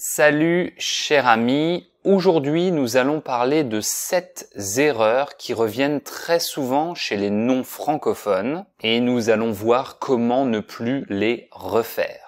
Salut cher ami, aujourd'hui nous allons parler de sept erreurs qui reviennent très souvent chez les non francophones et nous allons voir comment ne plus les refaire.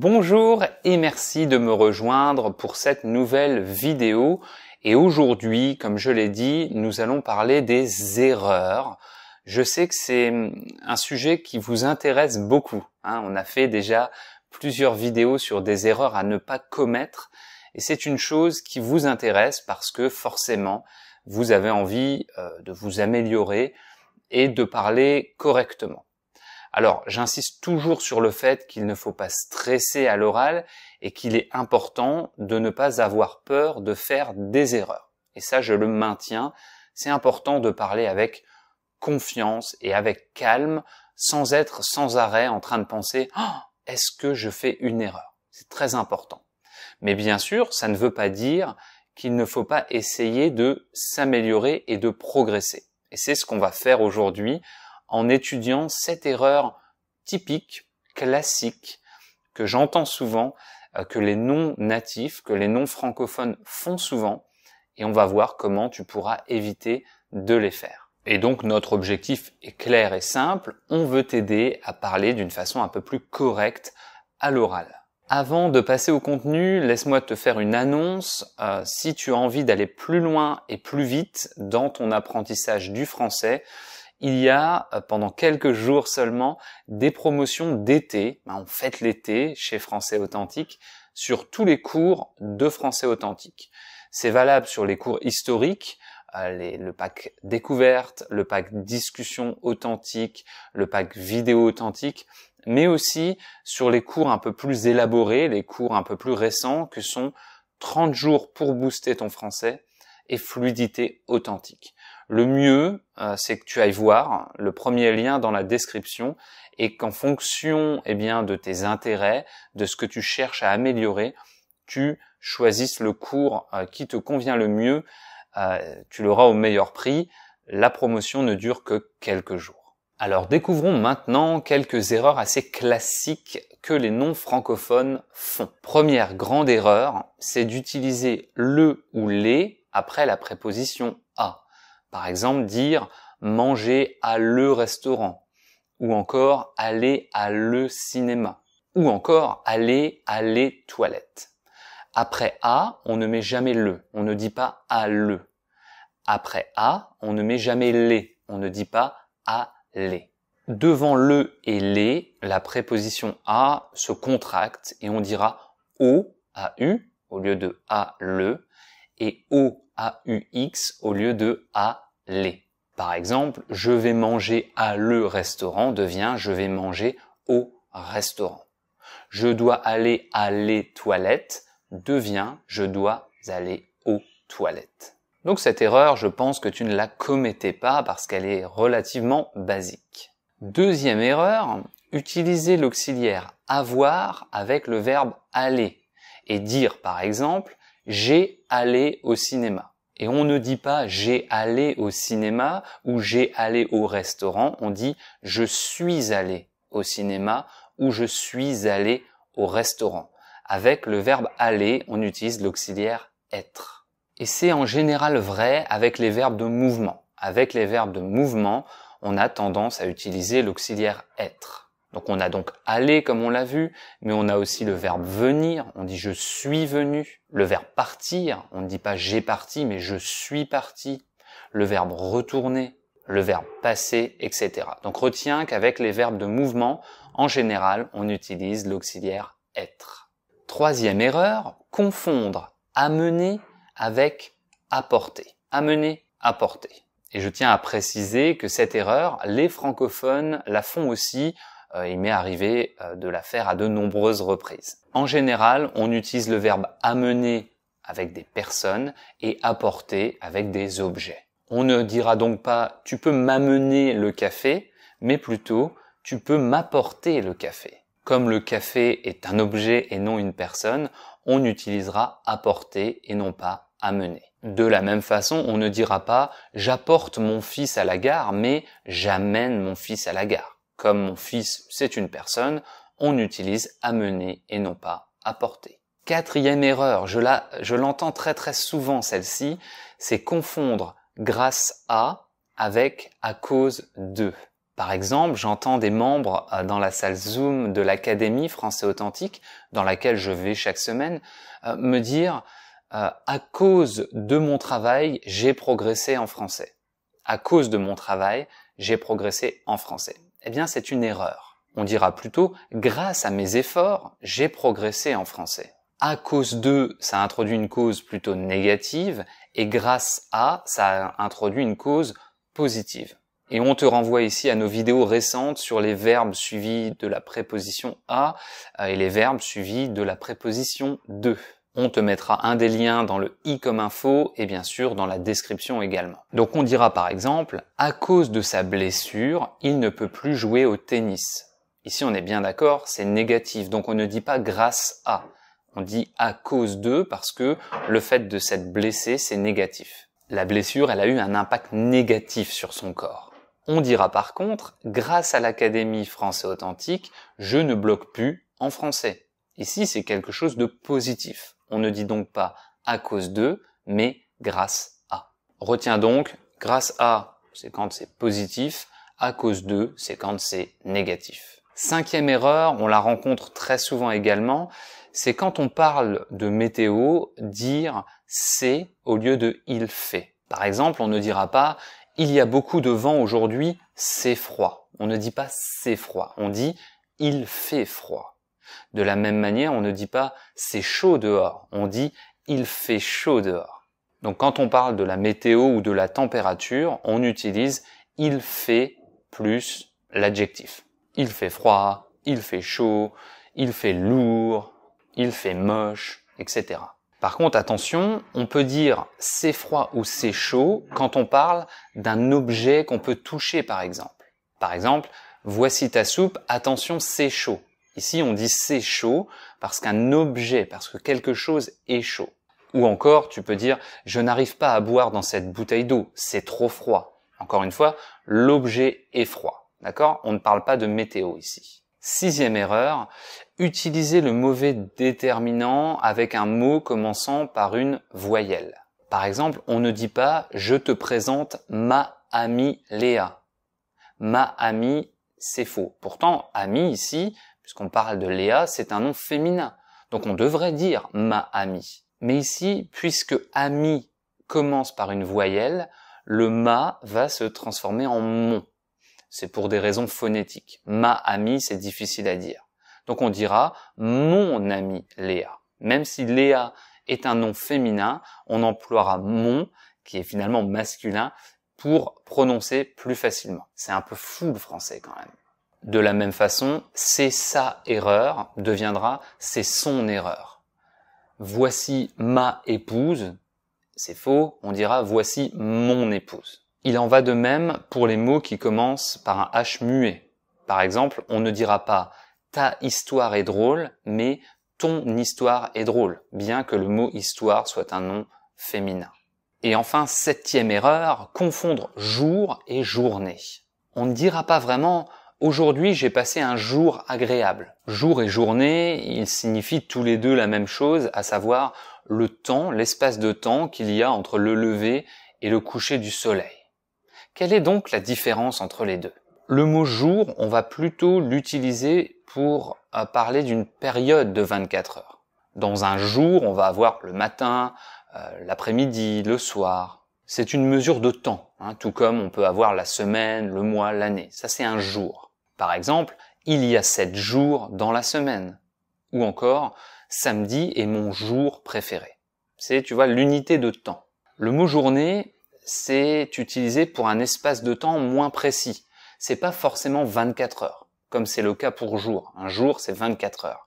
Bonjour et merci de me rejoindre pour cette nouvelle vidéo. Et aujourd'hui, comme je l'ai dit, nous allons parler des erreurs. Je sais que c'est hum, un sujet qui vous intéresse beaucoup. Hein. on a fait déjà plusieurs vidéos sur des erreurs à ne pas commettre. Et c'est une chose qui vous intéresse parce que forcément, vous avez envie euh, de vous améliorer et de parler correctement. Alors, j'insiste toujours sur le fait qu'il ne faut pas stresser à l'oral et qu'il est important de ne pas avoir peur de faire des erreurs. Et ça, je le maintiens. C'est important de parler avec confiance et avec calme, sans être sans arrêt en train de penser ah, est-ce que je fais une erreur C'est très important. Mais bien sûr, ça ne veut pas dire qu'il ne faut pas essayer de s'améliorer et de progresser. Et c'est ce qu'on va faire aujourd'hui en étudiant cette erreur typique, classique, que j'entends souvent, euh, que les non-natifs, que les non-francophones font souvent, et on va voir comment tu pourras éviter de les faire. Et donc notre objectif est clair et simple, on veut t'aider à parler d'une façon un peu plus correcte à l'oral. Avant de passer au contenu, laisse-moi te faire une annonce. Euh, si tu as envie d'aller plus loin et plus vite dans ton apprentissage du français, il y a euh, pendant quelques jours seulement des promotions d'été. Bah, on fête l'été chez Français Authentique sur tous les cours de Français Authentique. C'est valable sur les cours historiques, euh, le pack découverte, le pack discussion authentique, le pack vidéo authentique, mais aussi sur les cours un peu plus élaborés, les cours un peu plus récents que sont 30 jours pour booster ton français et fluidité authentique le mieux, euh, c'est que tu ailles voir le premier lien dans la description et qu'en fonction eh bien, de tes intérêts, de ce que tu cherches à améliorer, tu choisisses le cours euh, qui te convient le mieux, euh, tu l'auras au meilleur prix. La promotion ne dure que quelques jours. Alors découvrons maintenant quelques erreurs assez classiques que les non-francophones font. Première grande erreur, c'est d'utiliser le ou les après la préposition par exemple, dire manger à le restaurant, ou encore aller à le cinéma, ou encore aller à les toilettes. Après a, on ne met jamais le, on ne dit pas à le. Après a, on ne met jamais les, on ne dit pas à les. Devant le et les, la préposition a se contracte et on dira au à u au lieu de à le et au AUX au lieu de aller. Par exemple, je vais manger à le restaurant devient je vais manger au restaurant. Je dois aller à les toilettes devient je dois aller aux toilettes. Donc cette erreur, je pense que tu ne la commettais pas parce qu'elle est relativement basique. Deuxième erreur, utiliser l'auxiliaire avoir avec le verbe aller et dire par exemple j'ai allé au cinéma. Et on ne dit pas j'ai allé au cinéma ou j'ai allé au restaurant, on dit je suis allé au cinéma ou je suis allé au restaurant. Avec le verbe aller, on utilise l'auxiliaire être. Et c'est en général vrai avec les verbes de mouvement. Avec les verbes de mouvement, on a tendance à utiliser l'auxiliaire être. Donc on a donc aller comme on l'a vu, mais on a aussi le verbe venir, on dit je suis venu, le verbe partir, on ne dit pas j'ai parti, mais je suis parti, le verbe retourner, le verbe passer, etc. Donc retiens qu'avec les verbes de mouvement, en général, on utilise l'auxiliaire être. Troisième erreur, confondre amener avec apporter. Amener, apporter. Et je tiens à préciser que cette erreur, les francophones la font aussi euh, il m'est arrivé euh, de la faire à de nombreuses reprises. En général, on utilise le verbe amener avec des personnes et apporter avec des objets. On ne dira donc pas tu peux m'amener le café, mais plutôt tu peux m'apporter le café. Comme le café est un objet et non une personne, on utilisera apporter et non pas amener. De la même façon, on ne dira pas j'apporte mon fils à la gare, mais j'amène mon fils à la gare. Comme mon fils, c'est une personne, on utilise amener et non pas apporter. Quatrième erreur, je l'entends très très souvent celle-ci, c'est confondre grâce à avec à cause de. Par exemple, j'entends des membres euh, dans la salle Zoom de l'Académie français authentique, dans laquelle je vais chaque semaine, euh, me dire euh, à cause de mon travail, j'ai progressé en français. À cause de mon travail, j'ai progressé en français eh bien c'est une erreur. On dira plutôt grâce à mes efforts, j'ai progressé en français. À cause de, ça introduit une cause plutôt négative, et grâce à, ça introduit une cause positive. Et on te renvoie ici à nos vidéos récentes sur les verbes suivis de la préposition à euh, et les verbes suivis de la préposition de. On te mettra un des liens dans le i comme info et bien sûr dans la description également. Donc on dira par exemple, à cause de sa blessure, il ne peut plus jouer au tennis. Ici on est bien d'accord, c'est négatif, donc on ne dit pas grâce à. On dit à cause de parce que le fait de s'être blessé, c'est négatif. La blessure, elle a eu un impact négatif sur son corps. On dira par contre, grâce à l'Académie français authentique, je ne bloque plus en français. Ici, c'est quelque chose de positif. On ne dit donc pas à cause de, mais grâce à. Retiens donc, grâce à, c'est quand c'est positif, à cause de, c'est quand c'est négatif. Cinquième erreur, on la rencontre très souvent également, c'est quand on parle de météo, dire c'est au lieu de il fait. Par exemple, on ne dira pas il y a beaucoup de vent aujourd'hui, c'est froid. On ne dit pas c'est froid, on dit il fait froid. De la même manière, on ne dit pas c'est chaud dehors, on dit il fait chaud dehors. Donc quand on parle de la météo ou de la température, on utilise il fait plus l'adjectif. Il fait froid, il fait chaud, il fait lourd, il fait moche, etc. Par contre, attention, on peut dire c'est froid ou c'est chaud quand on parle d'un objet qu'on peut toucher, par exemple. Par exemple, voici ta soupe, attention, c'est chaud. Ici, on dit c'est chaud parce qu'un objet, parce que quelque chose est chaud. Ou encore, tu peux dire je n'arrive pas à boire dans cette bouteille d'eau, c'est trop froid. Encore une fois, l'objet est froid. D'accord On ne parle pas de météo ici. Sixième erreur, utiliser le mauvais déterminant avec un mot commençant par une voyelle. Par exemple, on ne dit pas je te présente ma amie Léa. Ma amie, c'est faux. Pourtant, amie ici, puisqu'on parle de Léa, c'est un nom féminin. Donc on devrait dire ma amie. Mais ici, puisque ami commence par une voyelle, le ma va se transformer en mon. C'est pour des raisons phonétiques. Ma amie, c'est difficile à dire. Donc on dira mon ami Léa. Même si Léa est un nom féminin, on emploiera mon, qui est finalement masculin, pour prononcer plus facilement. C'est un peu fou le français quand même. De la même façon, c'est sa erreur deviendra c'est son erreur. Voici ma épouse, c'est faux, on dira voici mon épouse. Il en va de même pour les mots qui commencent par un H muet. Par exemple, on ne dira pas ta histoire est drôle, mais ton histoire est drôle, bien que le mot histoire soit un nom féminin. Et enfin, septième erreur, confondre jour et journée. On ne dira pas vraiment Aujourd'hui, j'ai passé un jour agréable. Jour et journée, ils signifient tous les deux la même chose, à savoir le temps, l'espace de temps qu'il y a entre le lever et le coucher du soleil. Quelle est donc la différence entre les deux Le mot jour, on va plutôt l'utiliser pour euh, parler d'une période de 24 heures. Dans un jour, on va avoir le matin, euh, l'après-midi, le soir. C'est une mesure de temps, hein, tout comme on peut avoir la semaine, le mois, l'année. Ça, c'est un jour. Par exemple, il y a sept jours dans la semaine. Ou encore, samedi est mon jour préféré. C'est, tu vois, l'unité de temps. Le mot journée, c'est utilisé pour un espace de temps moins précis. C'est pas forcément 24 heures, comme c'est le cas pour jour. Un jour, c'est 24 heures.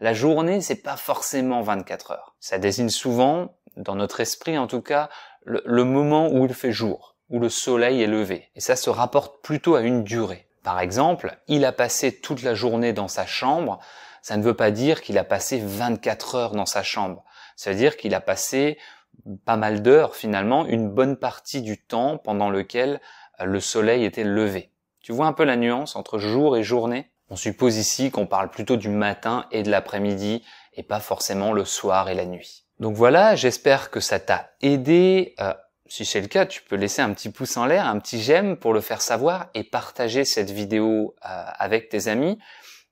La journée, c'est pas forcément 24 heures. Ça désigne souvent, dans notre esprit en tout cas, le, le moment où il fait jour, où le soleil est levé. Et ça se rapporte plutôt à une durée. Par exemple, il a passé toute la journée dans sa chambre, ça ne veut pas dire qu'il a passé 24 heures dans sa chambre. Ça veut dire qu'il a passé pas mal d'heures finalement, une bonne partie du temps pendant lequel euh, le soleil était levé. Tu vois un peu la nuance entre jour et journée On suppose ici qu'on parle plutôt du matin et de l'après-midi et pas forcément le soir et la nuit. Donc voilà, j'espère que ça t'a aidé euh, si c'est le cas, tu peux laisser un petit pouce en l'air, un petit j'aime pour le faire savoir et partager cette vidéo euh, avec tes amis.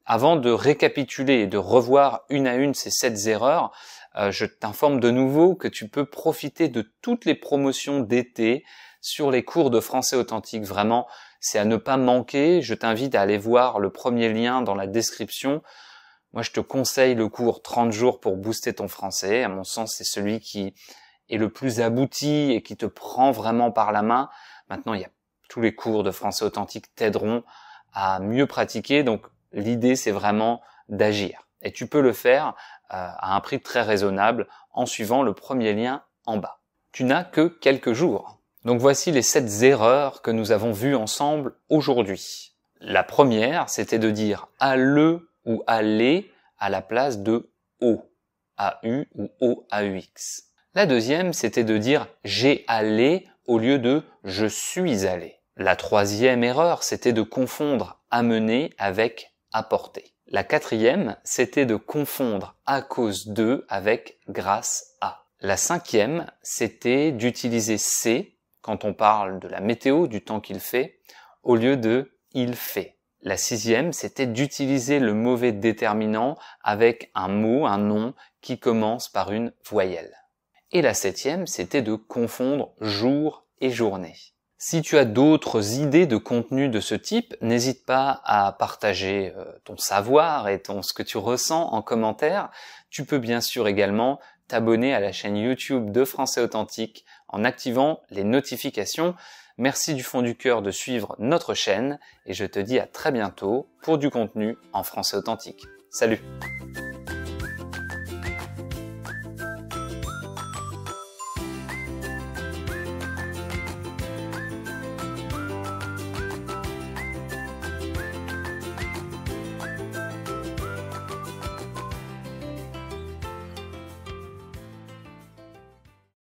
Avant de récapituler et de revoir une à une ces sept erreurs, euh, je t'informe de nouveau que tu peux profiter de toutes les promotions d'été sur les cours de français authentique. Vraiment, c'est à ne pas manquer. Je t'invite à aller voir le premier lien dans la description. Moi, je te conseille le cours 30 jours pour booster ton français. À mon sens, c'est celui qui le plus abouti et qui te prend vraiment par la main. Maintenant, il y a tous les cours de français authentique t'aideront à mieux pratiquer. Donc, l'idée, c'est vraiment d'agir. Et tu peux le faire euh, à un prix très raisonnable en suivant le premier lien en bas. Tu n'as que quelques jours. Donc voici les sept erreurs que nous avons vues ensemble aujourd'hui. La première, c'était de dire à le ou aller à la place de au, a u ou o a u x. La deuxième, c'était de dire j'ai allé au lieu de je suis allé. La troisième erreur, c'était de confondre amener avec apporter. La quatrième, c'était de confondre à cause de avec grâce à. La cinquième, c'était d'utiliser c'est quand on parle de la météo, du temps qu'il fait, au lieu de il fait. La sixième, c'était d'utiliser le mauvais déterminant avec un mot, un nom qui commence par une voyelle. Et la septième, c'était de confondre jour et journée. Si tu as d'autres idées de contenu de ce type, n'hésite pas à partager euh, ton savoir et ton, ce que tu ressens en commentaire. Tu peux bien sûr également t'abonner à la chaîne YouTube de Français Authentique en activant les notifications. Merci du fond du cœur de suivre notre chaîne et je te dis à très bientôt pour du contenu en français authentique. Salut